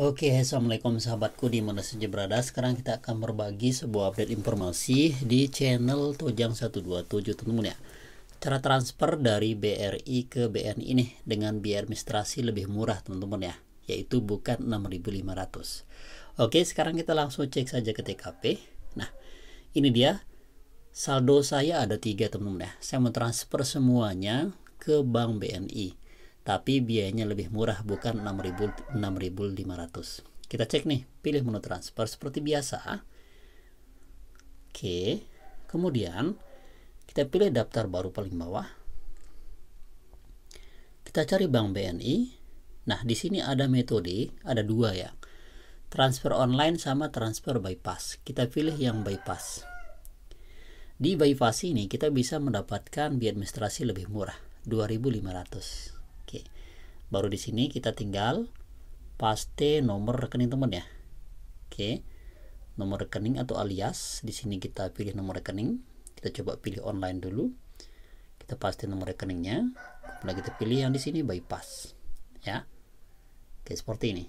Oke, okay, assalamualaikum sahabatku di mana saja berada. Sekarang kita akan berbagi sebuah update informasi di channel Tojang 127 teman ya. Cara transfer dari BRI ke BNI ini dengan biaya administrasi lebih murah teman-teman ya, yaitu bukan 6.500. Oke, sekarang kita langsung cek saja ke TKP. Nah, ini dia saldo saya ada tiga teman-teman ya. Saya mau transfer semuanya ke Bank BNI tapi biayanya lebih murah bukan 6.500. Kita cek nih, pilih menu transfer seperti biasa. Oke. Kemudian kita pilih daftar baru paling bawah. Kita cari bank BNI. Nah, di sini ada metode, ada dua ya. Transfer online sama transfer bypass. Kita pilih yang bypass. Di bypass ini kita bisa mendapatkan biaya administrasi lebih murah, 2500 Oke. Baru di sini kita tinggal paste nomor rekening teman ya. Oke. Nomor rekening atau alias di sini kita pilih nomor rekening. Kita coba pilih online dulu. Kita paste nomor rekeningnya. Kemudian kita pilih yang di sini bypass. Ya. Oke, seperti ini.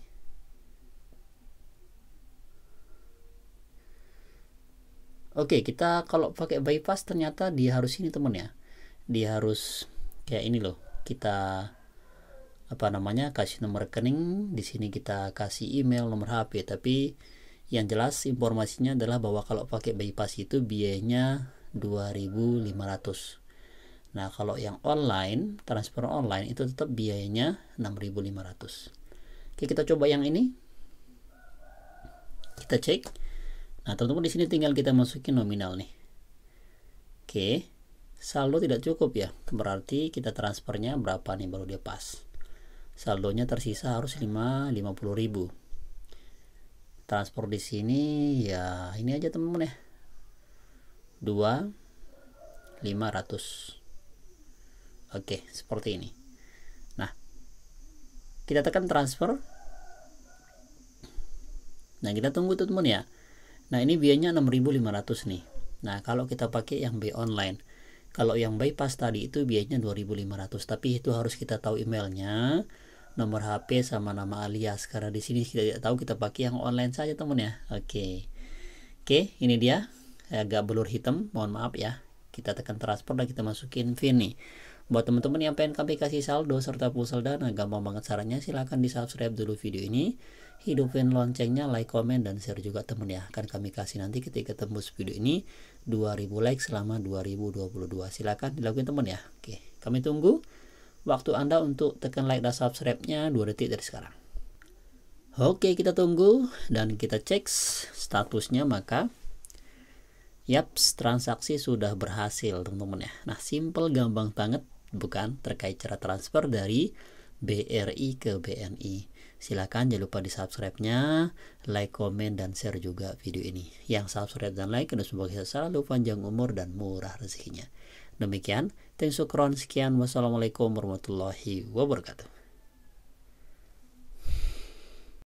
Oke, kita kalau pakai bypass ternyata dia harus ini teman ya. Dia harus kayak ini loh. Kita apa namanya kasih nomor rekening di sini kita kasih email nomor HP tapi yang jelas informasinya adalah bahwa kalau pakai bypass itu biayanya 2500 nah kalau yang online transfer online itu tetap biayanya 6500 oke kita coba yang ini kita cek nah teman-teman di sini tinggal kita masukin nominal nih oke saldo tidak cukup ya berarti kita transfernya berapa nih baru dia pas saldonya tersisa harus 550.000 transfer transport di sini ya ini aja temen ya 2 500 oke seperti ini nah kita tekan transfer nah kita tunggu tuh temen ya nah ini biayanya 6500 nih nah kalau kita pakai yang B online kalau yang bypass tadi itu biayanya 2500, tapi itu harus kita tahu emailnya, nomor HP sama nama alias karena di sini kita tidak tahu kita pakai yang online saja teman ya. Oke. Okay. Oke, okay, ini dia agak blur hitam, mohon maaf ya. Kita tekan transport dan kita masukin VIN nih. Buat teman-teman yang pengen kami kasih saldo serta pulsa dana, gampang banget caranya silahkan di subscribe dulu video ini. Hidupin loncengnya, like, komen, dan share juga temen ya. Akan kami kasih nanti ketika tembus video ini 2000 like selama 2022. Silahkan dilakuin temen ya. Oke, kami tunggu waktu Anda untuk tekan like dan subscribe-nya 2 detik dari sekarang. Oke, kita tunggu dan kita cek statusnya maka Yaps, transaksi sudah berhasil teman-teman ya. Nah, simple gampang banget bukan terkait cara transfer dari BRI ke BNI. Silakan jangan lupa di subscribe-nya, like, komen, dan share juga video ini. Yang subscribe dan like dan semoga kita selalu panjang umur dan murah rezekinya. Demikian, thanks so sekian. Wassalamualaikum warahmatullahi wabarakatuh.